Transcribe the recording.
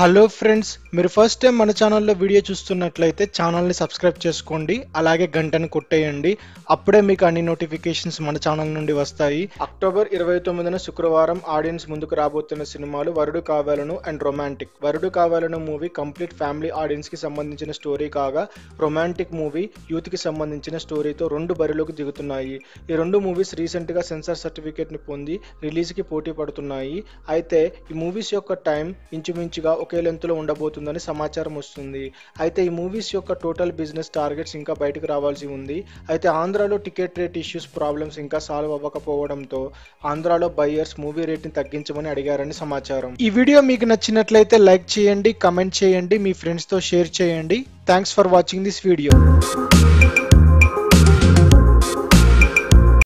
hello friends మీరు first time మన ఛానల్లో వీడియో చూస్తున్నట్లయితే ఛానల్ని సబ్స్క్రైబ్ చేసుకోండి అలాగే గంటను కొట్టేయండి అప్పుడే మీకు అన్ని నోటిఫికేషన్స్ మన ఛానల్ నుండి వస్తాయి అక్టోబర్ ఇరవై తొమ్మిదిన శుక్రవారం ఆడియన్స్ ముందుకు రాబోతున్న సినిమాలు వరుడు కావాలను అండ్ రొమాంటిక్ వరుడు కావాలను మూవీ కంప్లీట్ ఫ్యామిలీ ఆడియన్స్కి సంబంధించిన స్టోరీ కాగా రొమాంటిక్ మూవీ యూత్కి సంబంధించిన స్టోరీతో రెండు బరిలోకి దిగుతున్నాయి ఈ రెండు మూవీస్ రీసెంట్గా సెన్సార్ సర్టిఫికేట్ని పొంది రిలీజ్కి పోటీ పడుతున్నాయి అయితే ఈ మూవీస్ యొక్క టైం ఇంచుమించుగా ఒకే లెంత్లో ఉండబోతుందని సమాచారం వస్తుంది అయితే ఈ మూవీస్ యొక్క టోటల్ బిజినెస్ టార్గెట్స్ ఇంకా బయటకు రావాల్సి ఉంది అయితే ఆంధ్రాలో టికెట్ రేట్ ఇష్యూస్ ప్రాబ్లమ్స్ ఇంకా సాల్వ్ అవ్వకపోవడంతో ఆంధ్రాలో బయ్యర్స్ మూవీ రేట్ని తగ్గించమని అడిగారని సమాచారం ఈ వీడియో మీకు నచ్చినట్లయితే లైక్ చేయండి కమెంట్ చేయండి మీ ఫ్రెండ్స్తో షేర్ చేయండి thanks for watching this video